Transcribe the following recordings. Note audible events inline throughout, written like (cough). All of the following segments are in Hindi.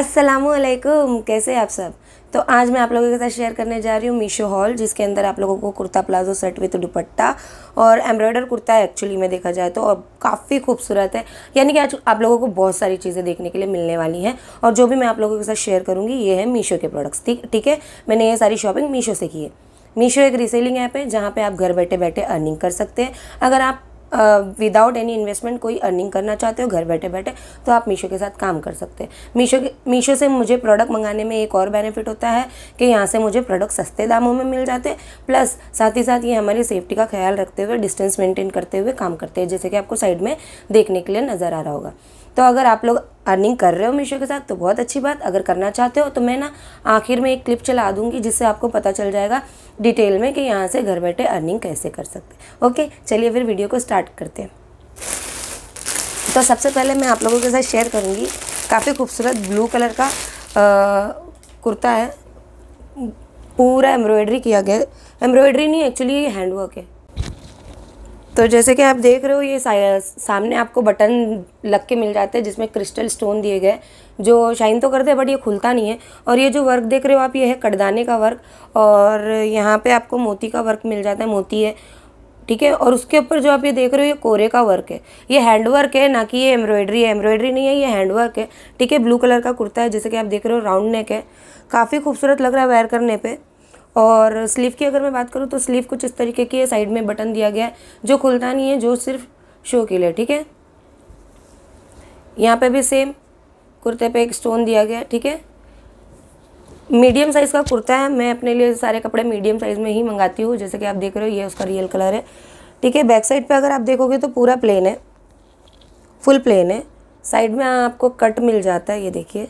असलकुम कैसे आप सब तो आज मैं आप लोगों के साथ शेयर करने जा रही हूँ मीशो हॉल जिसके अंदर आप लोगों को kurta palazzo set with dupatta और एम्ब्रॉयडर कुर्ता है एक्चुअली में देखा जाए तो और काफ़ी खूबसूरत है यानी कि आज आप लोगों को बहुत सारी चीज़ें देखने के लिए मिलने वाली हैं और जो भी मैं आप लोगों के साथ शेयर करूँगी ये है मीशो के प्रोडक्ट्स ठीक ठीक है मैंने ये सारी शॉपिंग मीशो से की है मीशो एक रीसेलिंग ऐप है जहाँ पे आप घर बैठे बैठे अर्निंग कर सकते हैं अगर आप विदाउट एनी इन्वेस्टमेंट कोई अर्निंग करना चाहते हो घर बैठे बैठे तो आप मीशो के साथ काम कर सकते हैं मीशो मीशो से मुझे प्रोडक्ट मंगाने में एक और बेनिफिट होता है कि यहाँ से मुझे प्रोडक्ट सस्ते दामों में मिल जाते हैं प्लस साथ ही साथ ये हमारी सेफ्टी का ख्याल रखते हुए डिस्टेंस मेंटेन करते हुए काम करते हैं जैसे कि आपको साइड में देखने के लिए नज़र आ रहा होगा तो अगर आप लोग अर्निंग कर रहे हो मीशो के साथ तो बहुत अच्छी बात अगर करना चाहते हो तो मैं ना आखिर में एक क्लिप चला दूंगी जिससे आपको पता चल जाएगा डिटेल में कि यहाँ से घर बैठे अर्निंग कैसे कर सकते ओके चलिए फिर वीडियो को स्टार्ट करते हैं तो सबसे पहले मैं आप लोगों के साथ शेयर करूँगी काफ़ी खूबसूरत ब्लू कलर का आ, कुर्ता है पूरा एम्ब्रॉयडरी किया गया एम्ब्रॉयडरी नहीं एक्चुअली हैंडवर्क है तो जैसे कि आप देख रहे हो ये सामने आपको बटन लग के मिल जाते हैं जिसमें क्रिस्टल स्टोन दिए गए जो शाइन तो करते हैं बट ये खुलता नहीं है और ये जो वर्क देख रहे हो आप ये है कटदाने का वर्क और यहाँ पे आपको मोती का वर्क मिल जाता है मोती है ठीक है और उसके ऊपर जो आप ये देख रहे हो ये कोरे का वर्क है ये हैंड वर्क है ना कि ये एम्ब्रॉयडरी है एम्ब्रॉयडरी नहीं है ये हैंड वर्क है ठीक है ब्लू कलर का कुर्ता है जैसे कि आप देख रहे हो राउंड नेक है काफ़ी खूबसूरत लग रहा है वेयर करने पर और स्लीव की अगर मैं बात करूँ तो स्लीव कुछ इस तरीके की है साइड में बटन दिया गया है जो खुलता नहीं है जो सिर्फ शो के लिए ठीक है यहाँ पे भी सेम कुर्ते पे एक स्टोन दिया गया ठीक है मीडियम साइज़ का कुर्ता है मैं अपने लिए सारे कपड़े मीडियम साइज़ में ही मंगाती हूँ जैसे कि आप देख रहे हो ये उसका रियल कलर है ठीक है बैक साइड पर अगर आप देखोगे तो पूरा प्लेन है फुल प्लेन है साइड में आपको कट मिल जाता है ये देखिए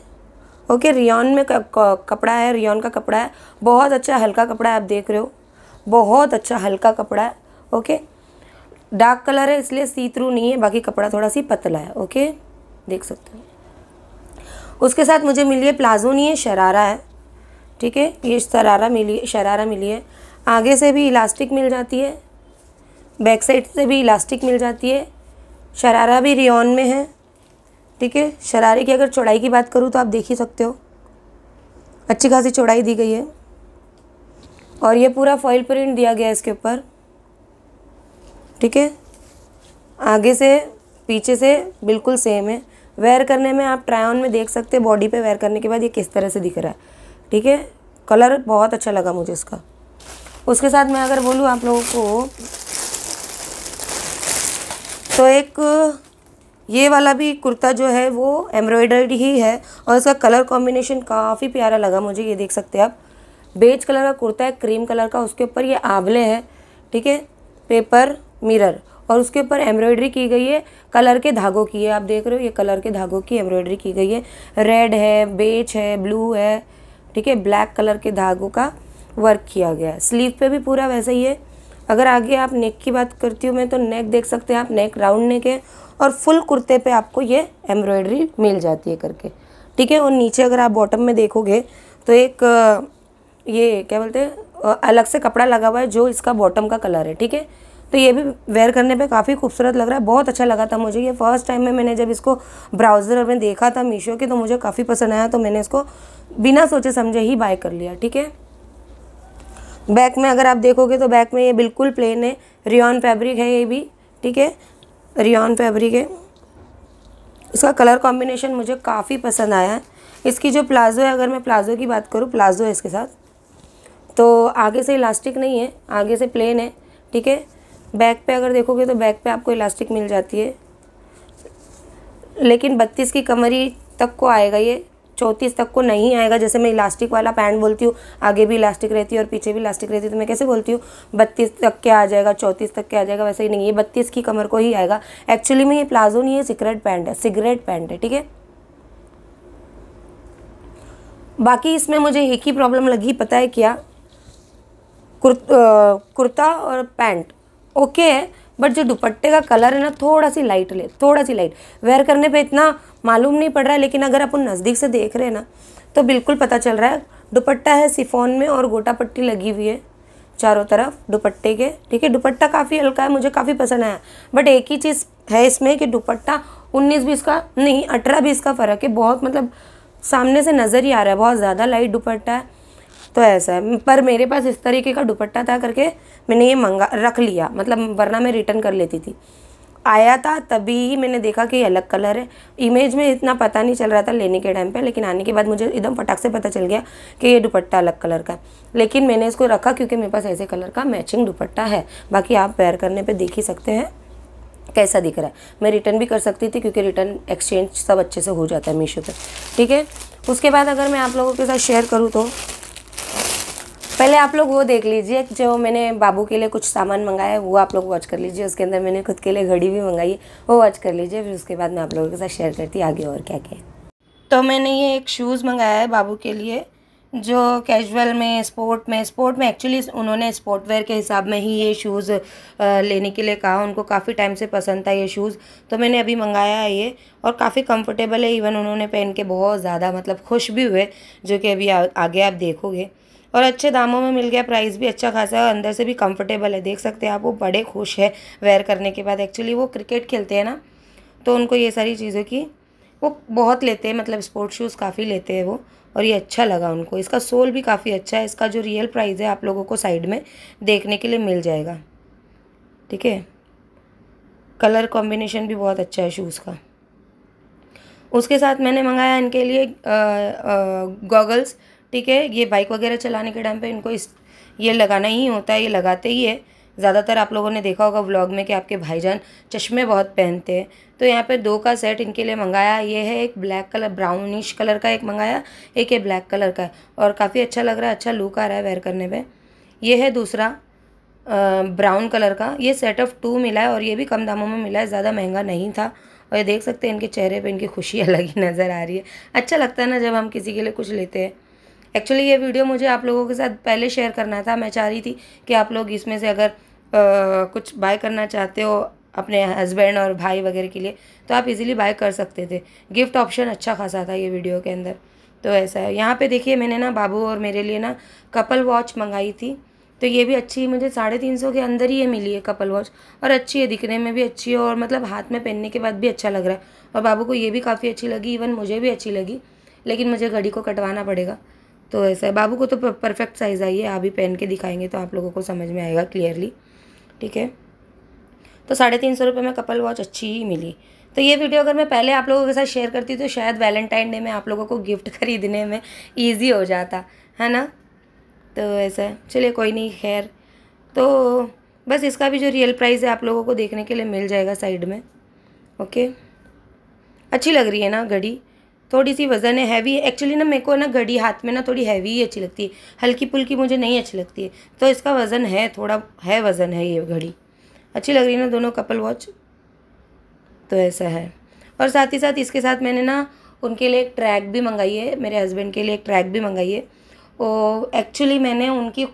ओके रियॉन में कपड़ा है रियॉन का कपड़ा है बहुत अच्छा हल्का कपड़ा है आप देख रहे हो बहुत अच्छा हल्का कपड़ा है ओके डार्क कलर है इसलिए सी थ्रू नहीं है बाकी कपड़ा थोड़ा सी पतला है ओके देख सकते हो उसके साथ मुझे मिली है प्लाजो नहीं है शरारा है ठीक है ये शरारा मिली शरारा मिली है आगे से भी इलास्टिक मिल जाती है बैक साइड से भी इलास्टिक मिल जाती है शरारा भी रियॉन में है ठीक है शरारे की अगर चौड़ाई की बात करूँ तो आप देख ही सकते हो अच्छी खासी चौड़ाई दी गई है और ये पूरा फॉइल प्रिंट दिया गया है इसके ऊपर ठीक है आगे से पीछे से बिल्कुल सेम है वेयर करने में आप ट्राई ऑन में देख सकते हैं बॉडी पे वेयर करने के बाद ये किस तरह से दिख रहा है ठीक है कलर बहुत अच्छा लगा मुझे इसका उसके साथ मैं अगर बोलूँ आप लोगों को तो एक ये वाला भी कुर्ता जो है वो एम्ब्रॉयडर्ड ही है और इसका कलर कॉम्बिनेशन काफ़ी प्यारा लगा मुझे ये देख सकते हैं आप बेज कलर का कुर्ता है क्रीम कलर का उसके ऊपर ये आंवले हैं ठीक है पेपर मिरर और उसके ऊपर एम्ब्रॉयडरी की गई है कलर के धागों की है आप देख रहे हो ये कलर के धागों की एम्ब्रॉयडरी की गई है रेड है बेच है ब्लू है ठीक है ब्लैक कलर के धागों का वर्क किया गया है स्लीव पे भी पूरा वैसा ही है अगर आगे आप नेक की बात करती हूँ मैं तो नेक देख सकते हैं आप नेक राउंड नेक है और फुल कुर्ते पे आपको ये एम्ब्रॉयडरी मिल जाती है करके ठीक है और नीचे अगर आप बॉटम में देखोगे तो एक ये क्या बोलते हैं अलग से कपड़ा लगा हुआ है जो इसका बॉटम का कलर है ठीक है तो ये भी वेयर करने पे काफ़ी खूबसूरत लग रहा है बहुत अच्छा लगा था मुझे ये फर्स्ट टाइम में मैंने जब इसको ब्राउज़र में देखा था मीशो के तो मुझे काफ़ी पसंद आया तो मैंने इसको बिना सोचे समझे ही बाय कर लिया ठीक है बैक में अगर आप देखोगे तो बैक में ये बिल्कुल प्लेन है रियॉन फैब्रिक है ये भी ठीक है रियॉन फैब्रिक है इसका कलर कॉम्बिनेशन मुझे काफ़ी पसंद आया है इसकी जो प्लाज़ो है अगर मैं प्लाज़ो की बात करूँ प्लाज़ो है इसके साथ तो आगे से इलास्टिक नहीं है आगे से प्लेन है ठीक है बैक पे अगर देखोगे तो बैक पे आपको इलास्टिक मिल जाती है लेकिन बत्तीस की कमरी तक को आएगा ये चौंतीस तक को नहीं आएगा जैसे मैं इलास्टिक वाला पैंट बोलती हूँ आगे भी इलास्टिक रहती है और पीछे भी इलास्टिक रहती है तो मैं कैसे बोलती हूँ बत्तीस तक के आ जाएगा चौंतीस तक के आ जाएगा वैसे ही नहीं ये बत्तीस की कमर को ही आएगा एक्चुअली में ये प्लाजो नहीं है सिगरेट पैंट है सिगरेट पैंट है ठीक है बाकी इसमें मुझे एक ही प्रॉब्लम लगी पता है क्या कुर्ता और पैंट ओके है बट जो दुपट्टे का कलर है ना थोड़ा सी लाइट ले थोड़ा सी लाइट वेयर करने पे इतना मालूम नहीं पड़ रहा है लेकिन अगर अपन नज़दीक से देख रहे हैं ना तो बिल्कुल पता चल रहा है दुपट्टा है सिफोन में और गोटा पट्टी लगी हुई है चारों तरफ दुपट्टे के ठीक है दुपट्टा काफ़ी हल्का है मुझे काफ़ी पसंद आया बट एक ही चीज़ है इसमें कि दुपट्टा उन्नीस बीस का नहीं अठारह बीस का फ़र्क है बहुत मतलब सामने से नज़र ही आ रहा है बहुत ज़्यादा लाइट दुपट्टा है तो ऐसा है पर मेरे पास इस तरीके का दुपट्टा था करके मैंने ये मंगा रख लिया मतलब वरना मैं रिटर्न कर लेती थी आया था तभी मैंने देखा कि अलग कलर है इमेज में इतना पता नहीं चल रहा था लेने के टाइम पे लेकिन आने के बाद मुझे एकदम फटाक से पता चल गया कि ये दुपट्टा अलग कलर का लेकिन मैंने इसको रखा क्योंकि मेरे पास ऐसे कलर का मैचिंग दुपट्टा है बाकी आप पैर करने पे देख ही सकते हैं कैसा दिख रहा है मैं रिटर्न भी कर सकती थी क्योंकि रिटर्न एक्सचेंज सब अच्छे से हो जाता है मीशो पर ठीक है उसके बाद अगर मैं आप लोगों के साथ शेयर करूँ तो पहले आप लोग वो देख लीजिए जो मैंने बाबू के लिए कुछ सामान मंगाया है वो आप लोग वॉच कर लीजिए उसके अंदर मैंने खुद के लिए घड़ी भी मंगाई है वो वॉच कर लीजिए फिर उसके बाद मैं आप लोगों के साथ शेयर करती आगे और क्या क्या तो मैंने ये एक शूज़ मंगाया है बाबू के लिए जो कैजुअल में स्पोर्ट में स्पोर्ट में एक्चुअली उन्होंने स्पोर्ट वेयर के हिसाब में ही ये शूज़ लेने के लिए कहा उनको काफ़ी टाइम से पसंद था ये शूज़ तो मैंने अभी मंगाया है ये और काफ़ी कंफर्टेबल है इवन उन्होंने पहन के बहुत ज़्यादा मतलब खुश भी हुए जो कि अभी आ, आगे आप देखोगे और अच्छे दामों में मिल गया प्राइस भी अच्छा खासा है और अंदर से भी कंफर्टेबल है देख सकते हैं आप वो बड़े खुश है वेयर करने के बाद एक्चुअली वो क्रिकेट खेलते हैं ना तो उनको ये सारी चीज़ों की वो बहुत लेते हैं मतलब स्पोर्ट्स शूज़ काफ़ी लेते हैं वो और ये अच्छा लगा उनको इसका सोल भी काफ़ी अच्छा है इसका जो रियल प्राइस है आप लोगों को साइड में देखने के लिए मिल जाएगा ठीक है कलर कॉम्बिनेशन भी बहुत अच्छा है शूज़ का उसके साथ मैंने मंगाया इनके लिए गॉगल्स ठीक है ये बाइक वगैरह चलाने के टाइम पे इनको इस ये लगाना ही होता है ये लगाते ही है ज़्यादातर आप लोगों ने देखा होगा व्लॉग में कि आपके भाईजान चश्मे बहुत पहनते हैं तो यहाँ पे दो का सेट इनके लिए मंगाया ये है एक ब्लैक कलर ब्राउनिश कलर का एक मंगाया एक है ब्लैक कलर का और काफ़ी अच्छा लग रहा है अच्छा लुक आ रहा है वेयर करने में ये है दूसरा ब्राउन कलर का ये सेट ऑफ टू मिला है और ये भी कम दामों में मिला है ज़्यादा महंगा नहीं था और ये देख सकते हैं इनके चेहरे पे इनकी खुशी (laughs) अलग ही नज़र आ रही है अच्छा लगता है ना जब हम किसी के लिए कुछ लेते हैं एक्चुअली ये वीडियो मुझे आप लोगों के साथ पहले शेयर करना था मैं चाह रही थी कि आप लोग इसमें से अगर आ, कुछ बाय करना चाहते हो अपने हस्बैंड और भाई वगैरह के लिए तो आप इजीली बाय कर सकते थे गिफ्ट ऑप्शन अच्छा खासा था ये वीडियो के अंदर तो ऐसा है यहाँ पे देखिए मैंने ना बाबू और मेरे लिए ना कपल वॉच मंगाई थी तो ये भी अच्छी मुझे साढ़े तीन सौ के अंदर ही ये मिली है कपल वॉच और अच्छी है दिखने में भी अच्छी है और मतलब हाथ में पहनने के बाद भी अच्छा लग रहा है और बाबू को ये भी काफ़ी अच्छी लगी इवन मुझे भी अच्छी लगी लेकिन मुझे घड़ी को कटवाना पड़ेगा तो ऐसा है बाबू को तो परफेक्ट साइज़ आई है आप ही पहन के दिखाएंगे तो आप लोगों को समझ में आएगा क्लियरली ठीक है तो साढ़े तीन सौ रुपये में कपल वॉच अच्छी ही मिली तो ये वीडियो अगर मैं पहले आप लोगों के साथ शेयर करती तो शायद वैलेंटाइन डे में आप लोगों को गिफ्ट (laughs) खरीदने में ईजी हो जाता है ना तो ऐसा है चलिए कोई नहीं खैर तो बस इसका भी जो रियल प्राइस है आप लोगों को देखने के लिए मिल जाएगा साइड में ओके अच्छी लग रही है ना घड़ी थोड़ी सी वज़न है हैवी है एक्चुअली ना मेरे को ना घड़ी हाथ में ना थोड़ी हैवी ही अच्छी लगती है हल्की पुल्की मुझे नहीं अच्छी लगती है तो इसका वज़न है थोड़ा है वज़न है ये घड़ी अच्छी लग रही है ना दोनों कपल वॉच तो ऐसा है और साथ ही साथ इसके साथ मैंने ना उनके लिए एक ट्रैक भी मंगाई है मेरे हस्बैंड के लिए एक ट्रैक भी मंगाई है और एक्चुअली मैंने उनकी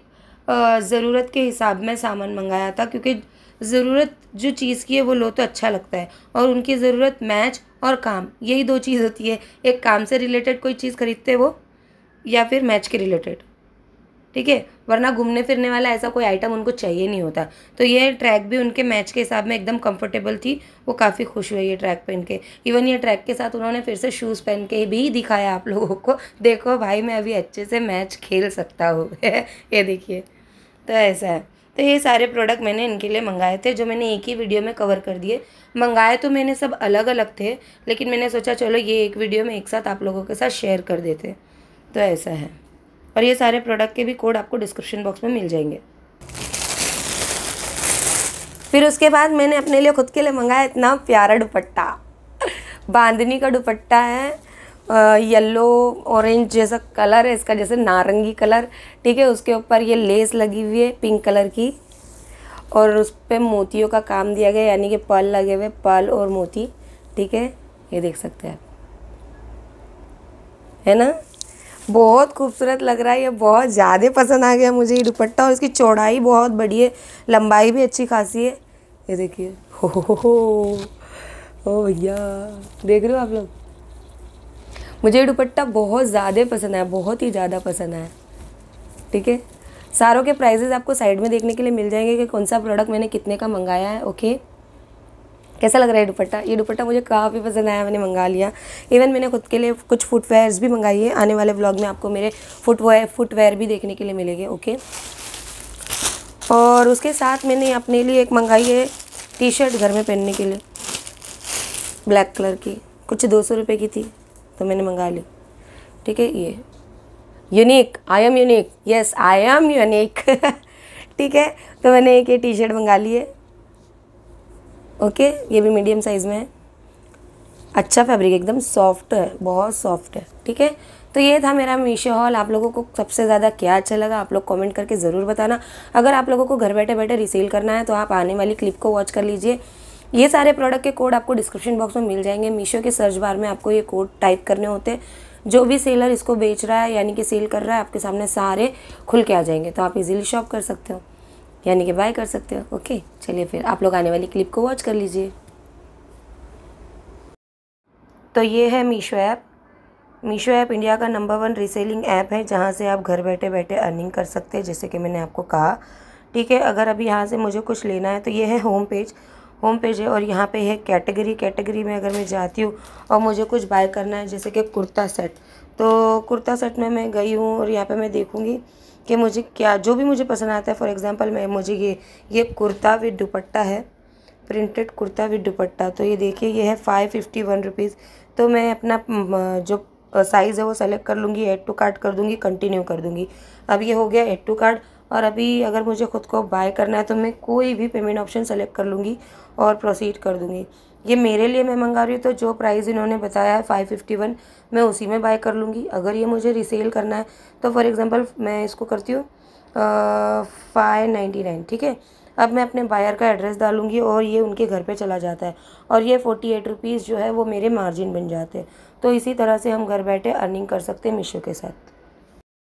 ज़रूरत के हिसाब में सामान मंगाया था क्योंकि ज़रूरत जो चीज़ की है वो लो तो अच्छा लगता है और उनकी ज़रूरत मैच और काम यही दो चीज़ होती है एक काम से रिलेटेड कोई चीज़ खरीदते वो या फिर मैच के रिलेटेड ठीक है वरना घूमने फिरने वाला ऐसा कोई आइटम उनको चाहिए नहीं होता तो ये ट्रैक भी उनके मैच के हिसाब में एकदम कंफर्टेबल थी वो काफ़ी खुश हुए ये ट्रैक पहन के इवन ये ट्रैक के साथ उन्होंने फिर से शूज़ पहन के भी दिखाया आप लोगों को देखो भाई मैं अभी अच्छे से मैच खेल सकता हूँ (laughs) ये देखिए तो ऐसा है तो ये सारे प्रोडक्ट मैंने इनके लिए मंगाए थे जो मैंने एक ही वीडियो में कवर कर दिए मंगाए तो मैंने सब अलग अलग थे लेकिन मैंने सोचा चलो ये एक वीडियो में एक साथ आप लोगों के साथ शेयर कर देते तो ऐसा है और ये सारे प्रोडक्ट के भी कोड आपको डिस्क्रिप्शन बॉक्स में मिल जाएंगे फिर उसके बाद मैंने अपने लिए खुद के लिए मंगाया इतना प्यारा दुपट्टा बांधनी का दुपट्टा है येलो ऑरेंज जैसा कलर है इसका जैसे नारंगी कलर ठीक है उसके ऊपर ये लेस लगी हुई है पिंक कलर की और उस पर मोतियों का काम दिया गया यानी कि पल लगे हुए पल और मोती ठीक है ये देख सकते हैं है ना बहुत खूबसूरत लग रहा है ये बहुत ज़्यादा पसंद आ गया मुझे ये दुपट्टा और इसकी चौड़ाई बहुत बड़ी है लंबाई भी अच्छी खासी है ये देखिए हो हो हो ओ भैया देख रहे हो आप लोग मुझे ये दुपट्टा बहुत ज़्यादा पसंद आया बहुत ही ज़्यादा पसंद आया ठीक है सारों के प्राइजेज़ आपको साइड में देखने के लिए मिल जाएंगे कि कौन सा प्रोडक्ट मैंने कितने का मंगाया है ओके कैसा लग रहा है दुपट्टा ये दुपट्टा मुझे काफ़ी पसंद आया मैंने मंगा लिया इवन मैंने खुद के लिए कुछ फुटवेयर्स भी मंगाई है आने वाले ब्लॉग में आपको मेरे फुटवेयर फुटवेयर भी देखने के लिए मिलेंगे ओके और उसके साथ मैंने अपने लिए एक मंगाई है टी शर्ट घर में पहनने के लिए ब्लैक कलर की कुछ दो सौ रुपये की थी तो मैंने मंगा ली ठीक है ये unique I am unique yes I am unique ठीक है तो मैंने एक ये टी शर्ट मंगा ली है ओके ये भी मीडियम साइज़ में है अच्छा फैब्रिक एकदम सॉफ्ट है बहुत सॉफ्ट है ठीक है तो ये था मेरा मीशो हॉल आप लोगों को सबसे ज़्यादा क्या अच्छा लगा आप लोग कमेंट करके ज़रूर बताना अगर आप लोगों को घर बैठे बैठे रिसील करना है तो आप आने वाली क्लिप को वॉच कर लीजिए ये सारे प्रोडक्ट के कोड आपको डिस्क्रिप्शन बॉक्स में मिल जाएंगे मीशो के सर्च बार में आपको ये कोड टाइप करने होते हैं जो भी सेलर इसको बेच रहा है यानी कि सेल कर रहा है आपके सामने सारे खुल के आ जाएंगे तो आप इजीली शॉप कर सकते हो यानी कि बाय कर सकते हो ओके चलिए फिर आप लोग आने वाली क्लिप को वॉच कर लीजिए तो ये है Meesho app Meesho app India का नंबर वन रीसेलिंग ऐप है जहाँ से आप घर बैठे बैठे अर्निंग कर सकते हैं जैसे कि मैंने आपको कहा ठीक है अगर अभी यहाँ से मुझे कुछ लेना है तो ये है होम पेज होम पेज है और यहाँ पे है कैटेगरी कैटेगरी में अगर मैं जाती हूँ और मुझे कुछ बाय करना है जैसे कि कुर्ता सेट तो कुर्ता सेट में मैं गई हूँ और यहाँ पे मैं देखूँगी कि मुझे क्या जो भी मुझे पसंद आता है फॉर एग्ज़ाम्पल मैं मुझे ये ये कुर्ता विद दुपट्टा है प्रिंटेड कुर्ता विद दुपट्टा तो ये देखिए ये है फाइव फिफ्टी वन रुपीज़ तो मैं अपना जो साइज़ है वो सेलेक्ट कर लूँगी एड टू कार्ड कर दूँगी कंटिन्यू कर दूँगी अब ये हो गया एड टू कार्ड और अभी अगर मुझे ख़ुद को बाय करना है तो मैं कोई भी पेमेंट ऑप्शन सेलेक्ट कर लूँगी और प्रोसीड कर दूँगी ये मेरे लिए मैं मंगा रही हूँ तो जो प्राइस इन्होंने बताया है फाइव फिफ्टी वन मैं उसी में बाय कर लूँगी अगर ये मुझे रिसेल करना है तो फॉर एग्ज़ाम्पल मैं इसको करती हूँ फाइव नाइन्टी नाइन ठीक है अब मैं अपने बायर का एड्रेस डालूँगी और ये उनके घर पे चला जाता है और ये फोर्टी एट रुपीज़ जो है वो मेरे मार्जिन बन जाते हैं तो इसी तरह से हम घर बैठे अर्निंग कर सकते हैं मीशो के साथ